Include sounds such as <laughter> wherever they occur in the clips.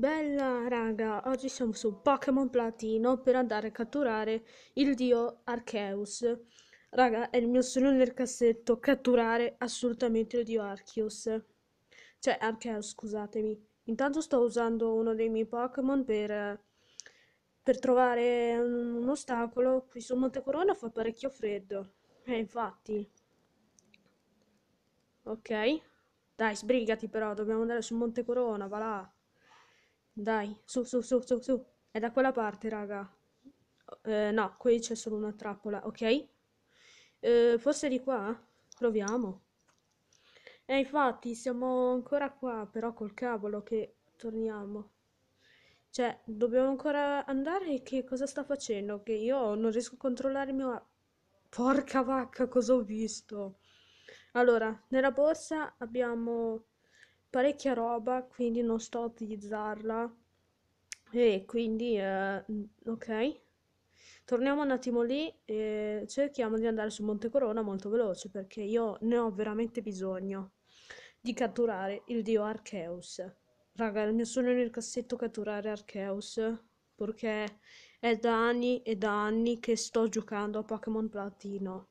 Bella raga, oggi siamo su Pokémon Platino per andare a catturare il dio Arceus. Raga, è il mio sogno nel cassetto, catturare assolutamente il dio Arceus. Cioè, Arceus, scusatemi. Intanto sto usando uno dei miei Pokémon per, per trovare un, un ostacolo. Qui su Monte Corona fa parecchio freddo. Eh, infatti. Ok. Dai, sbrigati però, dobbiamo andare su Monte Corona, va là. Dai, su, su, su, su, su. È da quella parte, raga. Eh, no, qui c'è solo una trappola, ok? Eh, forse di qua? Proviamo. E infatti siamo ancora qua, però col cavolo che torniamo. Cioè, dobbiamo ancora andare? Che cosa sta facendo? Che io non riesco a controllare il mio... Porca vacca, cosa ho visto? Allora, nella borsa abbiamo parecchia roba, quindi non sto a utilizzarla. E quindi, eh, ok. Torniamo un attimo lì e cerchiamo di andare su Monte Corona molto veloce perché io ne ho veramente bisogno di catturare il dio Arceus. Raga, il mio sogno nel cassetto catturare Arceus perché è da anni e da anni che sto giocando a Pokémon Platino.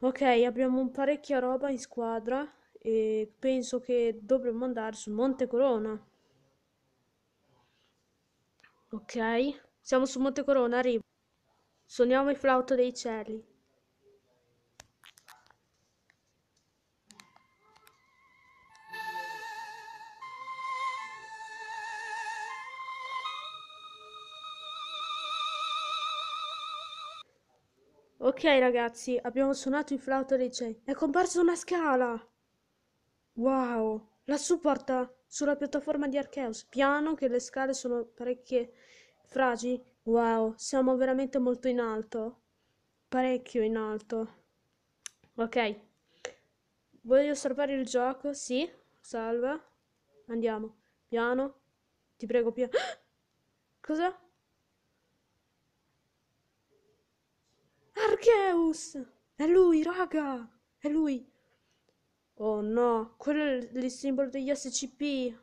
Ok, abbiamo parecchia roba in squadra e penso che dovremmo andare su Monte Corona. Ok, siamo su Monte Corona, arrivo. Suoniamo il flauto dei cieli. Ok ragazzi, abbiamo suonato il flauto dei cieli. È comparsa una scala! Wow, la supporta sulla piattaforma di Archeus. Piano che le scale sono parecchie fragili. Wow, siamo veramente molto in alto. Parecchio in alto. Ok. Voglio salvare il gioco? Sì. Salva. Andiamo. Piano. Ti prego, piano. Ah! <gasps> Cosa? Archeus! È lui, raga! È lui! Oh no, quello è il, il simbolo degli SCP.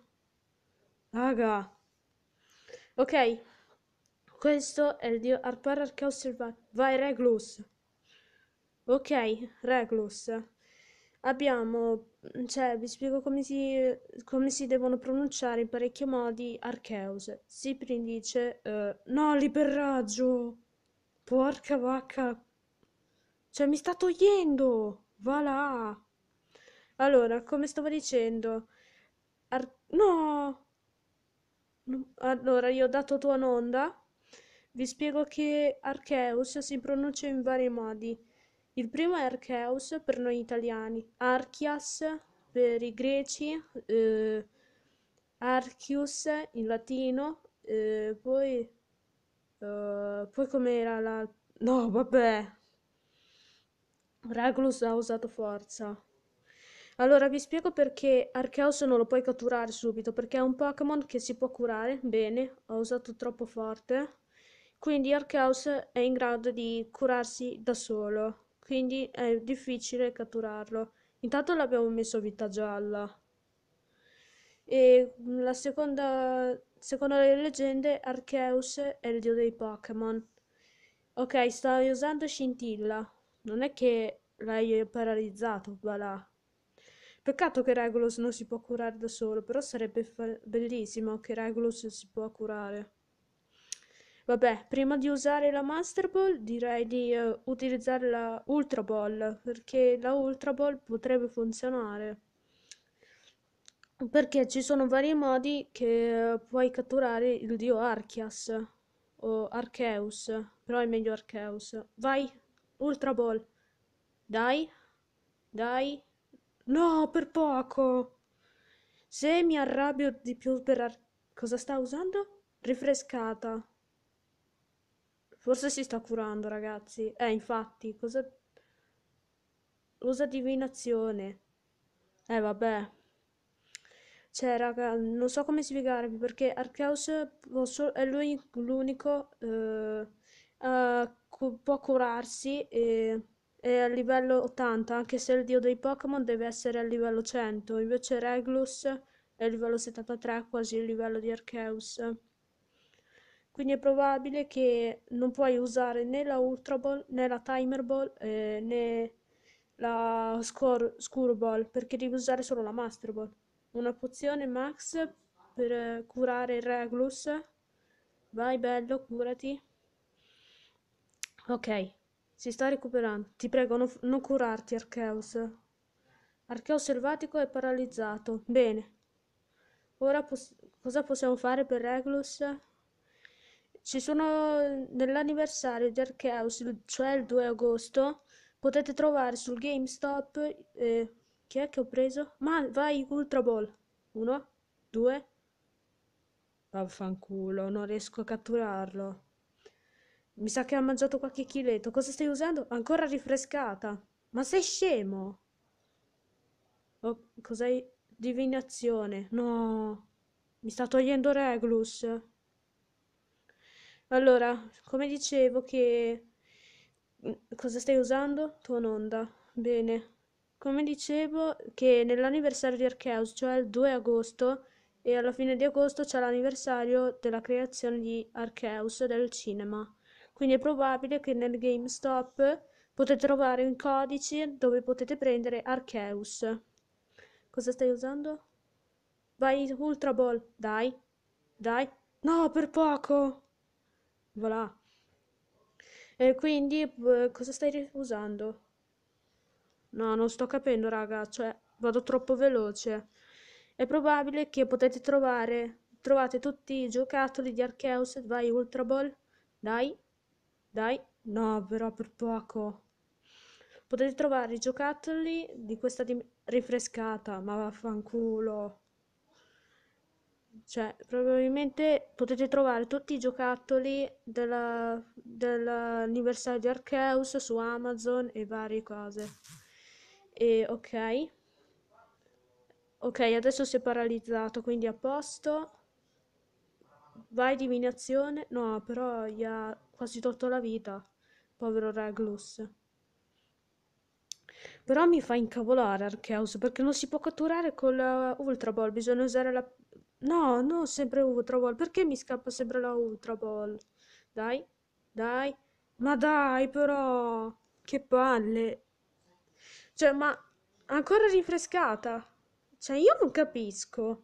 Raga. Ok. Questo è il dio Arpar Arcaus Vai Reglus. Ok, Reglus. Abbiamo, cioè, vi spiego come si, come si devono pronunciare in parecchi modi Archeus. Siprin dice, uh, no, liberaggio, Porca vacca! Cioè, mi sta togliendo! Va là! Allora, come stavo dicendo, Ar- no! Allora, io ho dato tua onda. Vi spiego che Archeus si pronuncia in vari modi. Il primo è Archeus per noi italiani, Archias per i greci, eh, Archius in latino, eh, poi, eh, poi com'era la... No, vabbè. Regulus ha usato forza. Allora vi spiego perché Archeos non lo puoi catturare subito, perché è un Pokémon che si può curare, bene, ho usato troppo forte, quindi Archeos è in grado di curarsi da solo, quindi è difficile catturarlo. Intanto l'abbiamo messo vita gialla. E la seconda, secondo le leggende, Archeus è il dio dei Pokémon. Ok, stai usando scintilla. Non è che l'hai paralizzato, voilà. Peccato che Regulus non si può curare da solo, però sarebbe bellissimo che Regulus si può curare. Vabbè, prima di usare la Master Ball direi di uh, utilizzare la Ultra Ball, perché la Ultra Ball potrebbe funzionare. Perché ci sono vari modi che uh, puoi catturare il dio Archias o Archeus, però è meglio Archeus. Vai, Ultra Ball. Dai, dai, No, per poco. Se mi arrabbio di più per... Ar... Cosa sta usando? Rifrescata. Forse si sta curando, ragazzi. Eh, infatti, cosa... Usa divinazione. Eh, vabbè. Cioè, raga, non so come spiegarvi, perché Arceus è lui l'unico... Eh, eh, può curarsi e è a livello 80, anche se il dio dei Pokémon deve essere a livello 100, invece Reglus è a livello 73, quasi il livello di Arceus. Quindi è probabile che non puoi usare né la Ultra Ball, né la Timer Ball, eh, né la Score, Ball, perché devi usare solo la Master Ball. Una pozione max per eh, curare il Reglus. Vai bello, curati. Ok, si sta recuperando. Ti prego, non, non curarti, Archeus. Archeus selvatico è paralizzato. Bene. Ora pos cosa possiamo fare per Regulus? Ci sono nell'anniversario di Archeus, cioè il 2 agosto, potete trovare sul GameStop eh, chi è che ho preso? Ma vai Ultra Ball. Uno, due. Vaffanculo, non riesco a catturarlo. Mi sa che ha mangiato qualche chiletto. Cosa stai usando? Ancora rinfrescata. Ma sei scemo? Oh, cos'hai? Divinazione. No. Mi sta togliendo Reglus. Allora, come dicevo che... Mm, cosa stai usando? onda. Bene. Come dicevo che nell'anniversario di Arceus, cioè il 2 agosto, e alla fine di agosto c'è l'anniversario della creazione di Arceus del cinema quindi è probabile che nel GameStop potete trovare un codice dove potete prendere Arceus. Cosa stai usando? Vai Ultra Ball, dai, dai. No, per poco! Voilà. E quindi eh, cosa stai usando? No, non sto capendo, raga, cioè vado troppo veloce. È probabile che potete trovare trovate tutti i giocattoli di Arceus, vai Ultra Ball, dai. Dai, no, però per poco. Potete trovare i giocattoli di questa dim- rifrescata, ma vaffanculo. Cioè, probabilmente potete trovare tutti i giocattoli della, dell'anniversario di Arceus su Amazon e varie cose. E ok. Ok, adesso si è paralizzato, quindi a posto. Vai divinazione? No, però gli ha quasi tolto la vita, povero Regulus. Però mi fa incavolare Arceus perché non si può catturare con la Ultra Ball, bisogna usare la... No, non sempre Ultra Ball, perché mi scappa sempre la Ultra Ball? Dai, dai, ma dai però, che palle. Cioè, ma ancora rinfrescata? Cioè, io non capisco.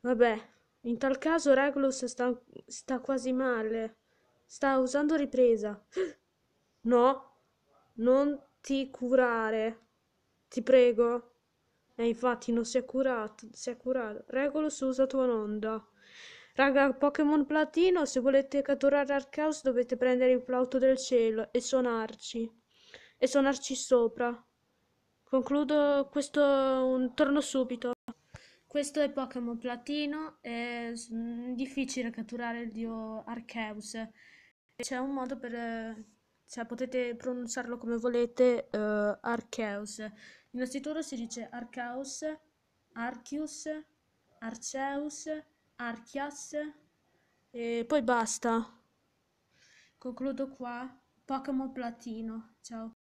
Vabbè, in tal caso Regulus sta, sta quasi male. Sta usando ripresa. <gasps> No, non ti curare. Ti prego. E eh, infatti non si è curato, si è curato. Regulus usa tua onda. Raga, Pokémon Platino, se volete catturare Arceus dovete prendere il flauto del cielo e suonarci. E suonarci sopra. Concludo questo... Un... torno subito. Questo è Pokémon Platino, è difficile catturare il dio Arceus. C'è un modo per... Cioè, potete pronunciarlo come volete, uh, Arceus. Innanzitutto si dice Arceus, Archius, Arceus, Archias e poi basta. Concludo qua. Pokémon Platino. Ciao.